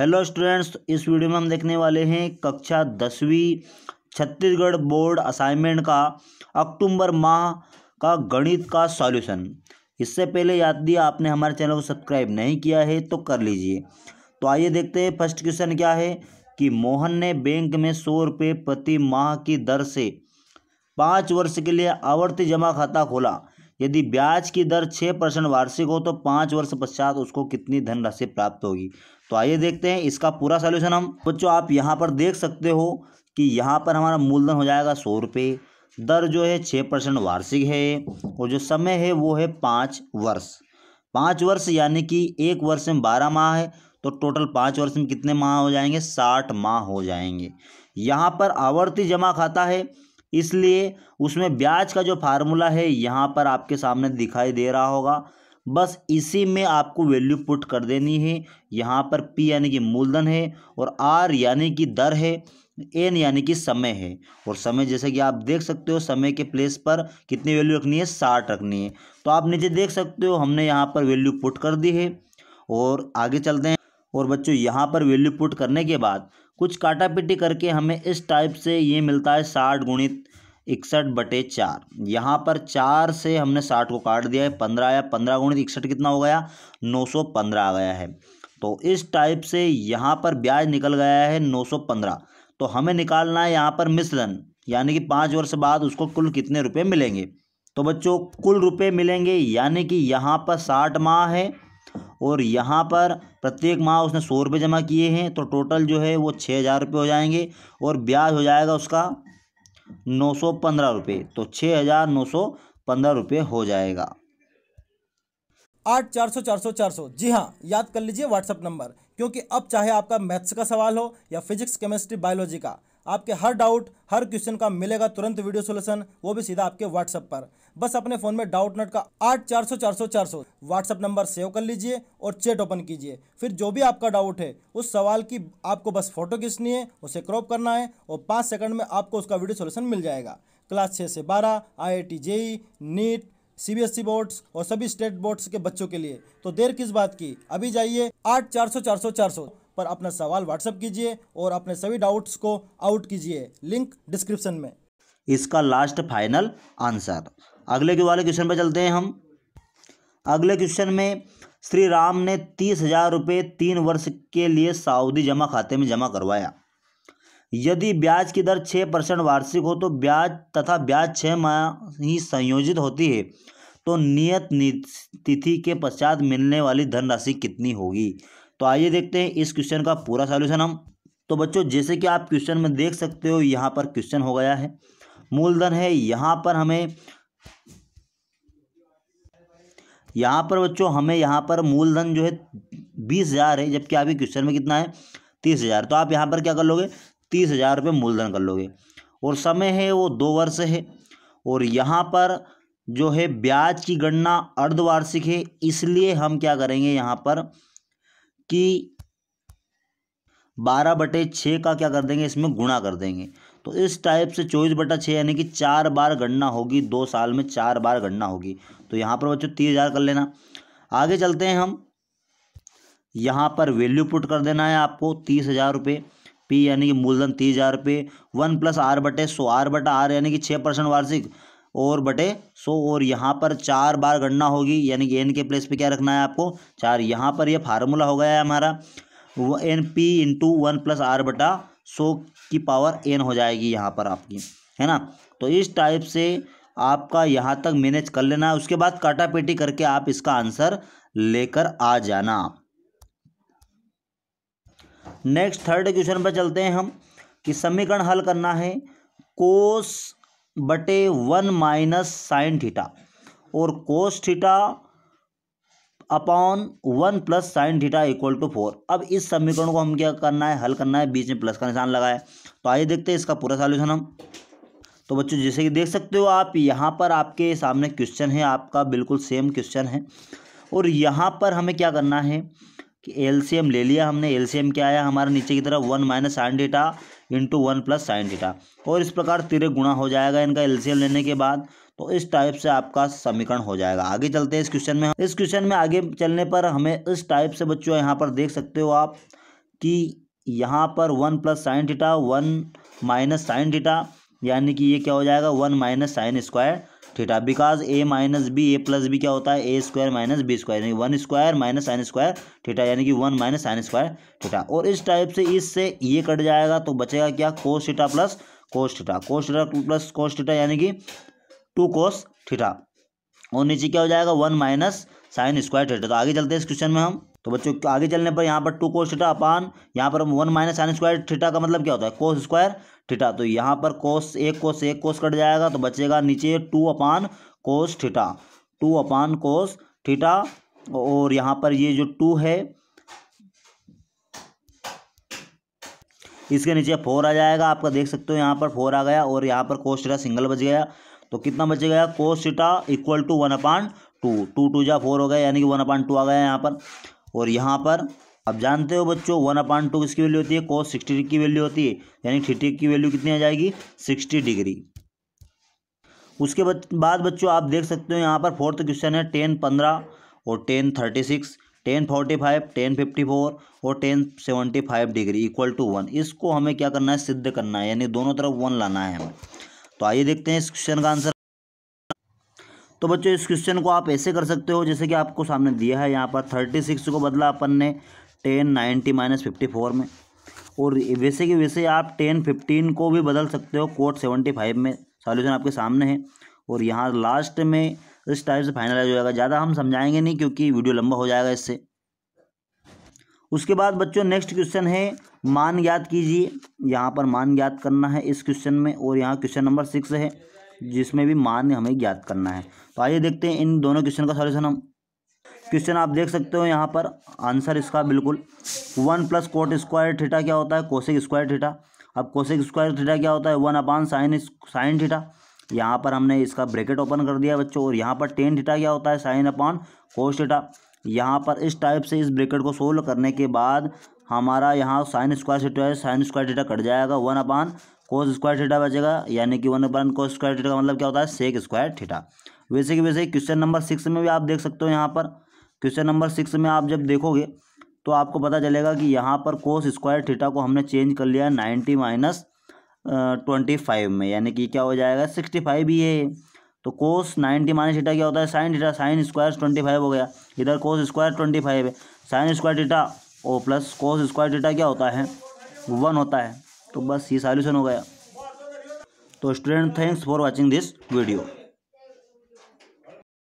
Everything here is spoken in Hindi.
हेलो स्टूडेंट्स इस वीडियो में हम देखने वाले हैं कक्षा दसवीं छत्तीसगढ़ बोर्ड असाइनमेंट का अक्टूबर माह का गणित का सॉल्यूशन इससे पहले याद दिया आपने हमारे चैनल को सब्सक्राइब नहीं किया है तो कर लीजिए तो आइए देखते हैं फर्स्ट क्वेश्चन क्या है कि मोहन ने बैंक में सौ रुपये प्रति माह की दर से पाँच वर्ष के लिए आवर्ती जमा खाता खोला यदि ब्याज की दर छः परसेंट वार्षिक हो तो पाँच वर्ष पश्चात उसको कितनी धनराशि प्राप्त होगी तो आइए देखते हैं इसका पूरा सोल्यूशन हम बच्चों आप यहाँ पर देख सकते हो कि यहाँ पर हमारा मूलधन हो जाएगा सौ रुपये दर जो है छः परसेंट वार्षिक है और जो समय है वो है पाँच वर्ष पाँच वर्ष यानी कि एक वर्ष में बारह माह है तो टोटल पाँच वर्ष में कितने माह हो जाएंगे साठ माह हो जाएंगे यहाँ पर आवर्ती जमा खाता है इसलिए उसमें ब्याज का जो फार्मूला है यहाँ पर आपके सामने दिखाई दे रहा होगा बस इसी में आपको वैल्यू पुट कर देनी है यहाँ पर पी यानी कि मूलधन है और आर यानी कि दर है एन यानी कि समय है और समय जैसे कि आप देख सकते हो समय के प्लेस पर कितनी वैल्यू रखनी है साठ रखनी है तो आप नीचे देख सकते हो हमने यहाँ पर वैल्यू पुट कर दी है और आगे चलते हैं और बच्चों यहाँ पर वैल्यू पुट करने के बाद कुछ काटा पिटी करके हमें इस टाइप से ये मिलता है साठ गुणित इकसठ बटे चार यहाँ पर चार से हमने साठ को काट दिया है पंद्रह आया पंद्रह गुणित इकसठ कितना हो गया नौ सौ पंद्रह आ गया है तो इस टाइप से यहाँ पर ब्याज निकल गया है नौ सौ पंद्रह तो हमें निकालना है यहाँ पर मिश्रण यानी कि पाँच वर्ष बाद उसको कुल कितने रुपये मिलेंगे तो बच्चों कुल रुपये मिलेंगे यानी कि यहाँ पर साठ माह है और यहाँ पर प्रत्येक माह उसने सौ रुपये जमा किए हैं तो टोटल जो है वो छः हज़ार रुपये हो जाएंगे और ब्याज हो जाएगा उसका नौ सौ पंद्रह रुपये तो छः हज़ार नौ सौ पंद्रह रुपये हो जाएगा आठ चार सौ चार सौ चार सौ जी हाँ याद कर लीजिए व्हाट्सअप नंबर क्योंकि अब चाहे आपका मैथ्स का सवाल हो या फिजिक्स केमिस्ट्री बायोलॉजी का आपके हर डाउट हर क्वेश्चन का मिलेगा तुरंत वीडियो सोल्यूशन वो भी सीधा आपके व्हाट्सअप पर बस अपने फोन में डाउट नट का आठ चार सौ चार सौ चार सौ व्हाट्सअप नंबर सेव कर लीजिए और चैट ओपन कीजिए फिर जो भी आपका डाउट है उस सवाल की आपको बस फोटो खींचनी है उसे क्रॉप करना है और पाँच सेकंड में आपको उसका वीडियो सोल्यूशन मिल जाएगा क्लास छः से बारह I I T JEE NEET C B S E boards और सभी स्टेट बोर्ड्स के बच्चों के लिए तो देर किस बात की अभी जाइए आठ चार सौ चार सौ चार सौ पर अपना सवाल व्हाट्सअप कीजिए और अपने सभी डाउट्स को आउट कीजिए लिंक डिस्क्रिप्शन में इसका लास्ट फाइनल आंसर अगले के वाले क्वेश्चन पर चलते हैं हम अगले क्वेश्चन में श्री राम ने तीस हजार रुपये तीन वर्ष के लिए साउदी जमा खाते में जमा करवाया यदि ब्याज की दर छः परसेंट वार्षिक हो तो ब्याज तथा ब्याज छः माह ही संयोजित होती है तो नियत तिथि के पश्चात मिलने वाली धनराशि कितनी होगी तो आइए देखते हैं इस क्वेश्चन का पूरा सॉल्यूशन हम तो बच्चों जैसे कि आप क्वेश्चन में देख सकते हो यहाँ पर क्वेश्चन हो गया है मूलधन है यहाँ पर हमें यहाँ पर बच्चों हमें यहाँ पर मूलधन जो है बीस हज़ार है जबकि आपके क्वेश्चन में कितना है तीस हज़ार तो आप यहाँ पर क्या कर लोगे तीस हज़ार रुपये मूलधन कर लोगे और समय है वो दो वर्ष है और यहाँ पर जो है ब्याज की गणना अर्धवार्षिक है इसलिए हम क्या करेंगे यहाँ पर कि बारह बटे छः का क्या कर देंगे इसमें गुणा कर देंगे तो इस टाइप से चौबीस बटा छः यानी कि चार बार गणना होगी दो साल में चार बार गणना होगी तो यहाँ पर बच्चों तीस हज़ार कर लेना आगे चलते हैं हम यहाँ पर वैल्यू पुट कर देना है आपको तीस हज़ार रुपये पी यानी कि मूलधन तीस हज़ार रुपये वन प्लस आर बटे सो आर बटा आर यानी कि छः परसेंट वार्षिक और बटे सो और यहाँ पर चार बार गणना होगी यानी कि एन के प्लेस पे क्या रखना है आपको चार यहाँ पर ये यह फार्मूला हो गया है हमारा N P into one plus R बटा सो की पावर एन हो जाएगी यहाँ पर आपकी है ना तो इस टाइप से आपका यहाँ तक मैनेज कर लेना है उसके बाद काटा पेटी करके आप इसका आंसर लेकर आ जाना नेक्स्ट थर्ड क्वेश्चन पर चलते हैं हम कि समीकरण हल करना है कोस बटे वन माइनस साइन थीटा और cos theta upon one plus sine theta equal to four अब इस समीकरण को हम क्या करना है हल करना है बीच में प्लस का निशान लगाए तो आइए देखते हैं इसका पूरा सॉल्यूशन हम तो बच्चों जैसे कि देख सकते हो आप यहाँ पर आपके सामने क्वेश्चन है आपका बिल्कुल सेम क्वेश्चन है और यहाँ पर हमें क्या करना है कि एलसीएम ले लिया हमने एलसीएम क्या आया हमारा नीचे की तरफ one minus sine theta into one plus sine theta और इस प्रकार तिरे गुणा हो जाएगा इनका एलसीएम लेने के बाद तो इस टाइप से आपका समीकरण हो जाएगा आगे चलते हैं इस क्वेश्चन में इस क्वेश्चन में आगे चलने पर हमें इस टाइप से बच्चों यहाँ पर देख सकते हो आप कि यहाँ पर one plus sine theta one minus sine theta यानी कि ये क्या हो जाएगा one minus sine square theta because A minus B A plus B क्या होता है A square minus B square यानी one square minus sine square theta यानी कि one minus sine square theta और इस टाइप से इससे ये कट जाएगा तो बचेगा क्या cos theta plus cos theta cos theta plus cos theta यानी कि टू कोस थीटा और नीचे क्या हो जाएगा one minus sine square theta तो आगे चलते हैं इस क्वेश्चन में हम तो बच्चों आगे चलने पर यहाँ पर टू कोस थीटा अपान यहाँ पर one minus sine square theta का मतलब क्या होता है कोस स्क्वायर थीटा तो यहाँ पर कोस एक कोस एक कोस कट जाएगा तो बचेगा नीचे two upon cos theta two upon cos theta और यहाँ पर ये जो टू है इसके नीचे फोर आ जाएगा आपका देख सकते हो यहाँ पर फोर आ गया और यहाँ पर कोस थीटा सिंगल बच गया तो कितना बचेगा cos theta equal to one upon two two two जा फोर हो गया यानी कि वन अपान टू आ गया यहाँ पर और यहाँ पर अब जानते हो बच्चों वन अपान टू किसकी वैल्यू होती है कोस सिक्सटी की वैल्यू होती है यानी थीटे की वैल्यू कितनी आ जाएगी सिक्सटी डिग्री उसके बाद बच्चों आप देख सकते हो यहाँ पर फोर्थ क्वेश्चन है टेन पंद्रह और tan thirty six tan forty five tan fifty four और tan seventy five degree equal to one इसको हमें क्या करना है सिद्ध करना है यानी दोनों तरफ वन लाना है हमें तो आइए देखते हैं इस क्वेश्चन का आंसर तो बच्चों इस क्वेश्चन को आप ऐसे कर सकते हो जैसे कि आपको सामने दिया है यहाँ पर थर्टी सिक्स को बदला अपन ने tan ninety minus fifty four में और वैसे कि वैसे आप टेन फिफ्टीन को भी बदल सकते हो कोर्ट सेवेंटी फाइव में सॉल्यूशन आपके सामने है और यहाँ लास्ट में इस टाइप से फाइनलाइज हो जाएगा ज़्यादा हम समझाएंगे नहीं क्योंकि वीडियो लंबा हो जाएगा इससे उसके बाद बच्चों नेक्स्ट क्वेश्चन है मान याद कीजिए यहाँ पर मान याद करना है इस क्वेश्चन में और यहाँ क्वेश्चन नंबर सिक्स है जिसमें भी मान हमें ज्ञात करना है तो आइए देखते हैं इन दोनों क्वेश्चन का सॉल्यूशन हम क्वेश्चन आप देख सकते हो यहाँ पर आंसर इसका बिल्कुल one plus cot square theta क्या होता है कोशिक स्क्वायर थीटा अब कोशिक स्क्वायर थीटा क्या होता है one upon sine sine theta यहाँ पर हमने इसका ब्रैकेट ओपन कर दिया बच्चों और यहाँ पर टेन थीटा क्या होता है साइन अपान कोस थीटा यहाँ पर इस टाइप से इस ब्रेकेट को सोल्व करने के बाद हमारा यहाँ साइन स्क्वायर थीटा है साइन स्क्वायर डेटा कट जाएगा one upon cos square theta बचेगा यानी कि one upon cos square theta का मतलब क्या होता है सेक स्क्वायर थीटा वैसे कि वैसे क्वेश्चन नंबर सिक्स में भी आप देख सकते हो यहाँ पर क्वेश्चन नंबर सिक्स में आप जब देखोगे तो आपको पता चलेगा कि यहाँ पर कोस स्क्वायर थीटा को हमने चेंज कर लिया नाइन्टी माइनस ट्वेंटी फाइव में यानी कि क्या हो जाएगा सिक्सटी फाइव ही है तो कोस नाइन्टी माइनस थीटा क्या होता है sine theta sine square twenty five हो गया इधर कोस स्क्वायर ट्वेंटी फाइव है sine square theta O plus cos square theta क्या होता है वन होता है तो बस ये सॉल्यूशन हो गया तो student thanks for watching this video